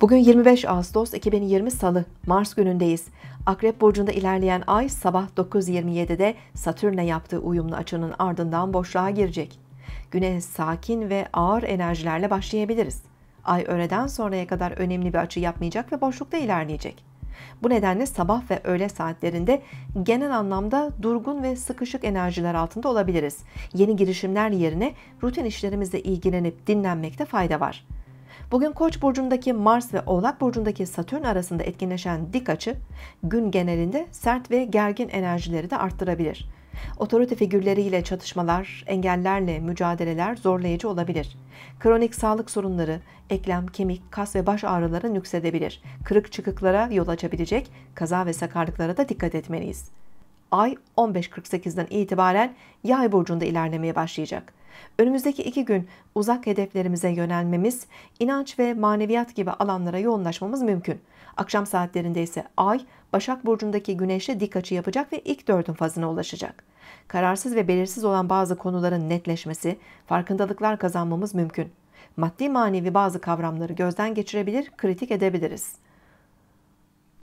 Bugün 25 Ağustos 2020 Salı, Mars günündeyiz. Akrep Burcu'nda ilerleyen ay sabah 9.27'de Satürn'e yaptığı uyumlu açının ardından boşluğa girecek. Güne sakin ve ağır enerjilerle başlayabiliriz. Ay öğleden sonraya kadar önemli bir açı yapmayacak ve boşlukta ilerleyecek. Bu nedenle sabah ve öğle saatlerinde genel anlamda durgun ve sıkışık enerjiler altında olabiliriz. Yeni girişimler yerine rutin işlerimizle ilgilenip dinlenmekte fayda var. Bugün Koç burcundaki Mars ve Oğlak burcundaki Satürn arasında etkileşen dik açı gün genelinde sert ve gergin enerjileri de arttırabilir. Otorite figürleriyle çatışmalar, engellerle mücadeleler zorlayıcı olabilir. Kronik sağlık sorunları, eklem, kemik, kas ve baş ağrıları nüksedebilir. Kırık çıkıklara yol açabilecek kaza ve sakarlıklara da dikkat etmeliyiz. Ay 15.48'den itibaren Yay burcunda ilerlemeye başlayacak. Önümüzdeki iki gün uzak hedeflerimize yönelmemiz, inanç ve maneviyat gibi alanlara yoğunlaşmamız mümkün. Akşam saatlerinde ise Ay, Başak Burcu'ndaki Güneş'e dik açı yapacak ve ilk dördün fazına ulaşacak. Kararsız ve belirsiz olan bazı konuların netleşmesi, farkındalıklar kazanmamız mümkün. Maddi manevi bazı kavramları gözden geçirebilir, kritik edebiliriz.